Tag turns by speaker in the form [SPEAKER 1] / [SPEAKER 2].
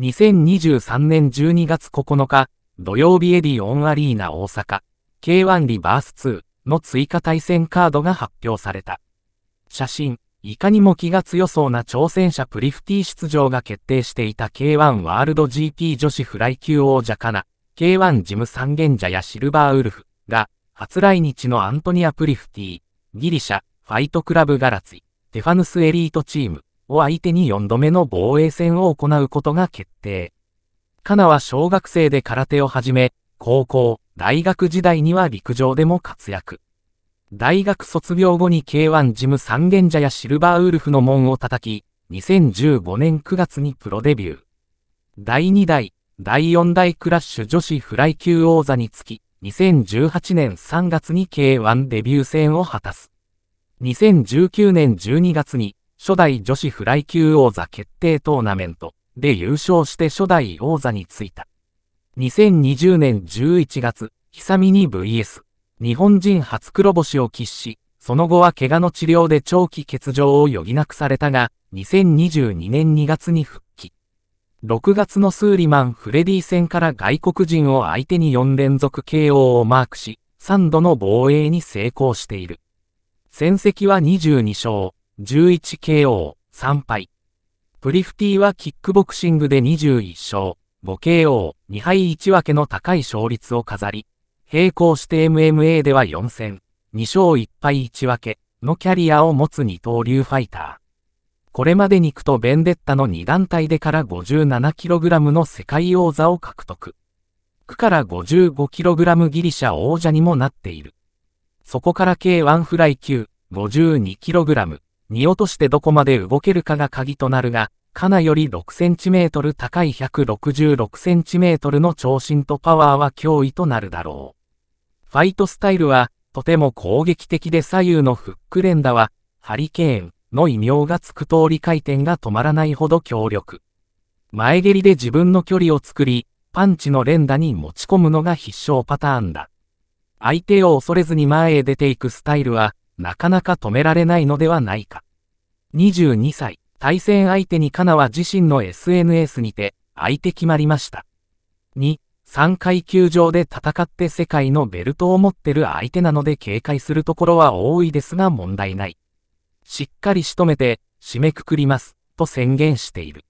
[SPEAKER 1] 2023年12月9日、土曜日エディオンアリーナ大阪、K1 リバース2の追加対戦カードが発表された。写真、いかにも気が強そうな挑戦者プリフティ出場が決定していた K1 ワールド GP 女子フライ級王者かな、K1 ジム三元者やシルバーウルフが、初来日のアントニア・プリフティ、ギリシャ、ファイトクラブガラツィ、テファヌスエリートチーム、を相手に4度目の防衛戦を行うことが決定。カナは小学生で空手を始め、高校、大学時代には陸上でも活躍。大学卒業後に K1 ジム三軒茶やシルバーウルフの門を叩き、2015年9月にプロデビュー。第2代、第4代クラッシュ女子フライ級王座につき、2018年3月に K1 デビュー戦を果たす。2019年12月に初代女子フライ級王座決定トーナメントで優勝して初代王座に就いた。2020年11月、久見に VS、日本人初黒星を喫し、その後は怪我の治療で長期欠場を余儀なくされたが、2022年2月に復帰。6月のスーリマン・フレディ戦から外国人を相手に4連続 KO をマークし、3度の防衛に成功している。戦績は22勝、11KO、3敗。プリフティはキックボクシングで21勝、5KO、2敗1分けの高い勝率を飾り、並行して MMA では4戦、2勝1敗1分けのキャリアを持つ二刀流ファイター。これまで肉とベンデッタの2団体でから 57kg の世界王座を獲得。区から 55kg ギリシャ王者にもなっている。そこから K1 フライ級 52kg、見落としてどこまで動けるかが鍵となるが、カナより 6cm 高い 166cm の長身とパワーは脅威となるだろう。ファイトスタイルは、とても攻撃的で左右のフック連打は、ハリケーンの異名がつく通り回転が止まらないほど強力。前蹴りで自分の距離を作り、パンチの連打に持ち込むのが必勝パターンだ。相手を恐れずに前へ出ていくスタイルは、なかなか止められないのではないか。22歳、対戦相手にカナは自身の SNS にて、相手決まりました。2、3階級上で戦って世界のベルトを持ってる相手なので警戒するところは多いですが問題ない。しっかり仕留めて、締めくくります、と宣言している。